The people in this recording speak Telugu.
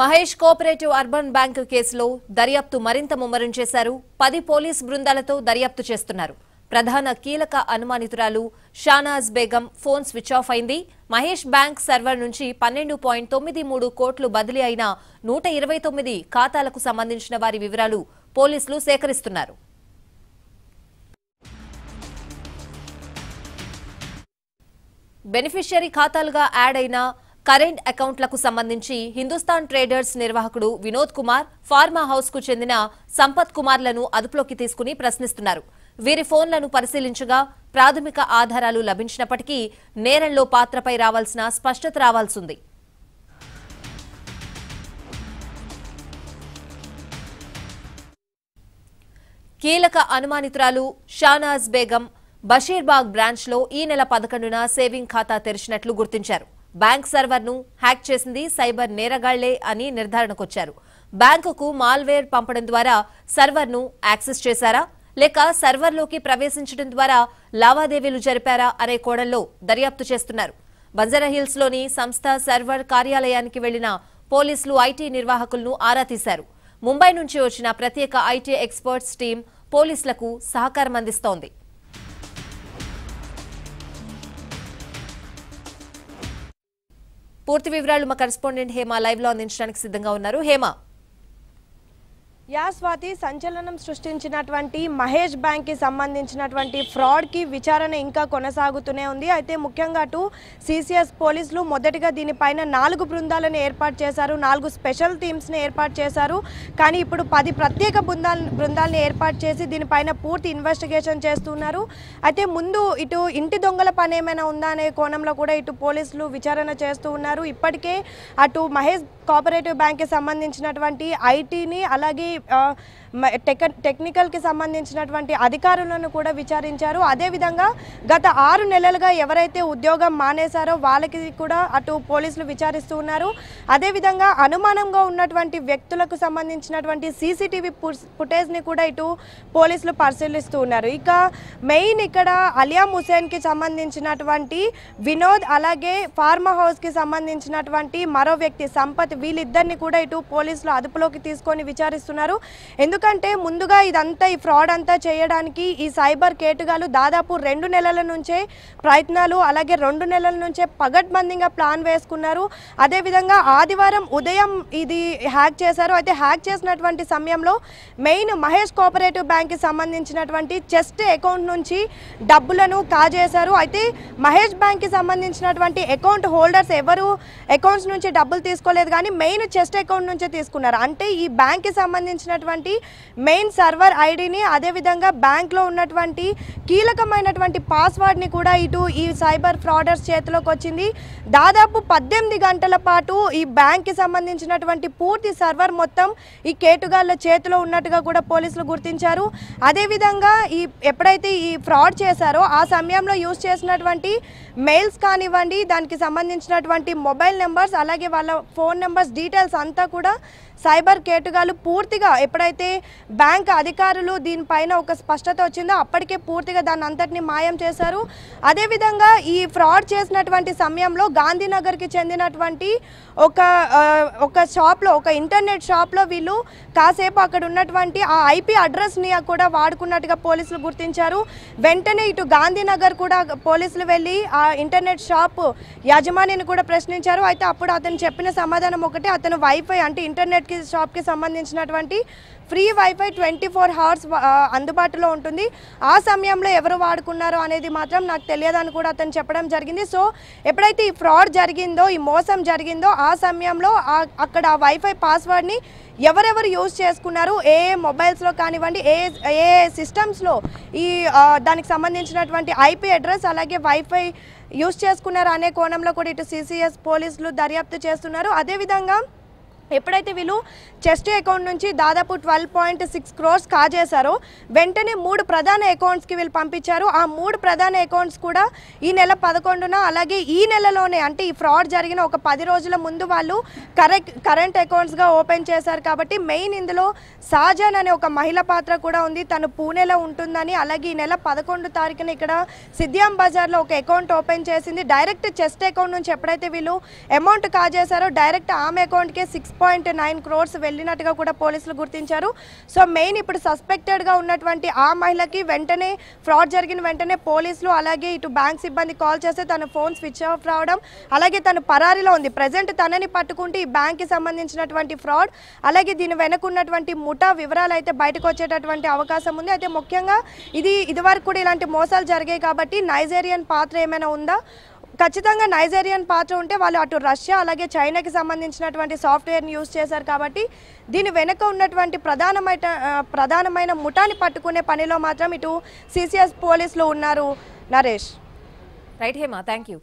మహేష్ కోఆపరేటివ్ అర్బన్ బ్యాంకు కేసులో దర్యాప్తు మరింత ముమ్మరం చేశారు పది పోలీస్ బృందాలతో దర్యాప్తు చేస్తున్నారు ప్రధాన కీలక అనుమానితురాలు Shanaz Begum phone switch off అయింది మహేష్ బ్యాంక్ సర్వర్ నుంచి పన్నెండు పాయింట్ తొమ్మిది మూడు కోట్లు బదిలీ అయిన నూట ఇరవై తొమ్మిది ఖాతాలకు సంబంధించిన వారి వివరాలు పోలీసులు సేకరిస్తున్నారు బెనిఫిషియరీ ఖాతాలుగా యాడ్ అయిన కరెంట్ అకౌంట్లకు సంబంధించి హిందుస్థాన్ ట్రేడర్స్ నిర్వాహకుడు వినోద్ కుమార్ ఫార్మా హౌస్ కు చెందిన సంపత్ కుమార్లను అదుపులోకి తీసుకుని ప్రశ్నిస్తున్నారు వీరి ఫోన్లను పరిశీలించగా ప్రాథమిక ఆధారాలు లభించినప్పటికీ నేరంలో పాత్రపై రావాల్సిన స్పష్టత రావాల్సింది కీలక అనుమానితురాలు షానాజ్ బేగం బషీర్బాగ్ బ్రాంచ్లో ఈ నెల పదకొండున సేవింగ్ ఖాతా తెరిచినట్లు గుర్తించారు బ్యాంక్ సర్వర్ను హ్యాక్ చేసింది సైబర్ నేరగాళ్లే అని నిర్ధారణకొచ్చారు బ్యాంకుకు మాల్వేర్ పంపడం ద్వారా సర్వర్ను యాక్సెస్ చేశారా లేక సర్వర్లోకి ప్రవేశించడం ద్వారా లావాదేవీలు జరిపారా అనే కోణంలో దర్యాప్తు చేస్తున్నారు బంజారాహిల్స్లోని సంస్థ సర్వర్ కార్యాలయానికి వెళ్లిన పోలీసులు ఐటీ నిర్వాహకులను ఆరా తీశారు ముంబై నుంచి వచ్చిన ప్రత్యేక ఐటీ ఎక్స్పర్ట్స్ టీం పోలీసులకు సహకారం అందిస్తోంది పూర్తి వివరాలు మా కరెస్పాండెంట్ హేమ లైవ్ లో అందించడానికి సిద్ధంగా ఉన్నారు హేమ యాస్వాతి సంచలనం సృష్టించినటువంటి మహేష్ బ్యాంక్కి సంబంధించినటువంటి ఫ్రాడ్కి విచారణ ఇంకా కొనసాగుతూనే ఉంది అయితే ముఖ్యంగా అటు సిసిఎస్ పోలీసులు మొదటిగా దీనిపైన నాలుగు బృందాలను ఏర్పాటు చేశారు నాలుగు స్పెషల్ టీమ్స్ని ఏర్పాటు చేశారు కానీ ఇప్పుడు పది ప్రత్యేక బృందాల బృందాలను ఏర్పాటు చేసి దీనిపైన పూర్తి ఇన్వెస్టిగేషన్ చేస్తున్నారు అయితే ముందు ఇటు ఇంటి దొంగల పని ఏమైనా ఉందా అనే కోణంలో కూడా ఇటు పోలీసులు విచారణ చేస్తూ ఉన్నారు ఇప్పటికే అటు మహేష్ కోఆపరేటివ్ బ్యాంక్కి సంబంధించినటువంటి ఐటీని అలాగే టెక్నికల్ టెక్నికల్కి సంబంధించినటువంటి అధికారులను కూడా విచారించారు అదేవిధంగా గత ఆరు నెలలుగా ఎవరైతే ఉద్యోగం మానేశారో వాళ్ళకి కూడా అటు పోలీసులు విచారిస్తూ ఉన్నారు అదేవిధంగా అనుమానంగా ఉన్నటువంటి వ్యక్తులకు సంబంధించినటువంటి సీసీటీవీ ఫుటేజ్ని కూడా ఇటు పోలీసులు పరిశీలిస్తూ ఉన్నారు ఇక మెయిన్ ఇక్కడ అలియా హుసేన్కి సంబంధించినటువంటి వినోద్ అలాగే ఫార్మా హౌస్కి సంబంధించినటువంటి మరో వ్యక్తి సంపత్ వీళ్ళిద్దరిని కూడా ఇటు పోలీసులు అదుపులోకి తీసుకొని విచారిస్తున్నారు చేస్తున్నారు ఎందుకంటే ముందుగా ఇదంతా ఈ ఫ్రాడ్ అంతా చేయడానికి ఈ సైబర్ కేటుగాలు దాదాపు రెండు నెలల నుంచే ప్రయత్నాలు అలాగే రెండు నెలల నుంచే పగడ్బందీగా ప్లాన్ వేసుకున్నారు అదేవిధంగా ఆదివారం ఉదయం ఇది హ్యాక్ చేశారు అయితే హ్యాక్ చేసినటువంటి సమయంలో మెయిన్ మహేష్ కోఆపరేటివ్ బ్యాంక్కి సంబంధించినటువంటి చెస్ట్ అకౌంట్ నుంచి డబ్బులను కాజేశారు అయితే మహేష్ బ్యాంక్కి సంబంధించినటువంటి అకౌంట్ హోల్డర్స్ ఎవరు అకౌంట్స్ నుంచి డబ్బులు తీసుకోలేదు కానీ మెయిన్ చెస్ట్ అకౌంట్ నుంచే తీసుకున్నారు అంటే ఈ బ్యాంక్కి సంబంధించి సంబంధించినటువంటి మెయిన్ సర్వర్ ఐడిని అదేవిధంగా బ్యాంక్లో ఉన్నటువంటి కీలకమైనటువంటి పాస్వర్డ్ని కూడా ఇటు ఈ సైబర్ ఫ్రాడర్స్ చేతిలోకి వచ్చింది దాదాపు పద్దెనిమిది గంటల పాటు ఈ బ్యాంక్కి సంబంధించినటువంటి పూర్తి సర్వర్ మొత్తం ఈ కేటుగాళ్ళ చేతిలో ఉన్నట్టుగా కూడా పోలీసులు గుర్తించారు అదేవిధంగా ఈ ఎప్పుడైతే ఈ ఫ్రాడ్ చేశారో ఆ సమయంలో యూజ్ చేసినటువంటి మెయిల్స్ కానివ్వండి దానికి సంబంధించినటువంటి మొబైల్ నెంబర్స్ అలాగే వాళ్ళ ఫోన్ నెంబర్స్ డీటెయిల్స్ అంతా కూడా సైబర్ కేటుగాలు పూర్తిగా ఎప్పుడైతే బ్యాంక్ అధికారులు దీనిపైన ఒక స్పష్టత వచ్చిందో అప్పటికే పూర్తిగా దాన్ని అంతటిని మాయం చేశారు అదేవిధంగా ఈ ఫ్రాడ్ చేసినటువంటి సమయంలో గాంధీనగర్కి చెందినటువంటి ఒక ఒక షాప్లో ఒక ఇంటర్నెట్ షాప్లో వీళ్ళు కాసేపు అక్కడ ఉన్నటువంటి ఆ ఐపీ అడ్రస్ని కూడా వాడుకున్నట్టుగా పోలీసులు గుర్తించారు వెంటనే ఇటు గాంధీనగర్ కూడా పోలీసులు వెళ్ళి ఆ ఇంటర్నెట్ షాప్ యాజమాన్యాన్ని కూడా ప్రశ్నించారు అయితే అప్పుడు అతను చెప్పిన సమాధానం ఒకటే అతను వైఫై అంటే ఇంటర్నెట్ మార్కెట్కి షాప్కి సంబంధించినటువంటి free wifi twenty four hours అందుబాటులో ఉంటుంది ఆ సమయంలో ఎవరు వాడుకున్నారో అనేది మాత్రం నాకు తెలియదని కూడా అతను చెప్పడం జరిగింది సో ఎప్పుడైతే ఈ ఫ్రాడ్ జరిగిందో ఈ మోసం జరిగిందో ఆ సమయంలో అక్కడ ఆ వైఫై పాస్వర్డ్ని ఎవరెవరు యూజ్ చేసుకున్నారు ఏ మొబైల్స్లో కానివ్వండి ఏ ఏ సిస్టమ్స్లో ఈ దానికి సంబంధించినటువంటి ఐపీ అడ్రస్ అలాగే వైఫై యూజ్ చేసుకున్నారు అనే కోణంలో కూడా ఇటు సిసిఎస్ పోలీసులు దర్యాప్తు చేస్తున్నారు అదేవిధంగా ఎప్పుడైతే వీళ్ళు చెస్ట్ అకౌంట్ నుంచి దాదాపు ట్వెల్వ్ పాయింట్ సిక్స్ క్రోర్స్ కాజేశారో వెంటనే మూడు ప్రధాన అకౌంట్స్కి వీళ్ళు పంపించారు ఆ మూడు ప్రధాన అకౌంట్స్ కూడా ఈ నెల పదకొండున అలాగే ఈ నెలలోనే అంటే ఈ ఫ్రాడ్ జరిగిన ఒక పది రోజుల ముందు వాళ్ళు కరెక్ట్ కరెంట్ అకౌంట్స్గా ఓపెన్ చేశారు కాబట్టి మెయిన్ ఇందులో సాజాన్ అనే ఒక మహిళ పాత్ర కూడా ఉంది తను పూణేలో ఉంటుందని అలాగే ఈ నెల పదకొండు తారీఖున ఇక్కడ సిద్ధ్యాం బజార్లో ఒక అకౌంట్ ఓపెన్ చేసింది డైరెక్ట్ చెస్ట్ అకౌంట్ నుంచి ఎప్పుడైతే వీళ్ళు అమౌంట్ కాజేశారో డైరెక్ట్ ఆమె అకౌంట్కే సిక్స్ పాయింట్ నైన్ క్రోర్స్ వెళ్ళినట్టుగా కూడా పోలీసులు గుర్తించారు సో మెయిన్ ఇప్పుడు సస్పెక్టెడ్గా ఉన్నటువంటి ఆ మహిళకి వెంటనే ఫ్రాడ్ జరిగిన వెంటనే పోలీసులు అలాగే ఇటు బ్యాంక్ సిబ్బంది కాల్ చేస్తే తన ఫోన్ స్విచ్ ఆఫ్ రావడం అలాగే తను పరారీలో ఉంది ప్రజెంట్ తనని పట్టుకుంటే ఈ బ్యాంక్కి సంబంధించినటువంటి ఫ్రాడ్ అలాగే దీని వెనుకున్నటువంటి ముఠా వివరాలు అయితే బయటకు వచ్చేటటువంటి అవకాశం ఉంది అయితే ముఖ్యంగా ఇది ఇదివరకు కూడా ఇలాంటి మోసాలు జరిగాయి కాబట్టి నైజీరియన్ పాత్ర ఏమైనా ఉందా ఖచ్చితంగా నైజీరియన్ పాత్ర ఉంటే వాళ్ళు అటు రష్యా అలాగే చైనాకి సంబంధించినటువంటి సాఫ్ట్వేర్ని యూజ్ చేశారు కాబట్టి దీని వెనుక ఉన్నటువంటి ప్రధానమైన ప్రధానమైన ముఠాన్ని పట్టుకునే పనిలో మాత్రం ఇటు సిసిఎస్ పోలీసులు ఉన్నారు Naresh right Hema thank you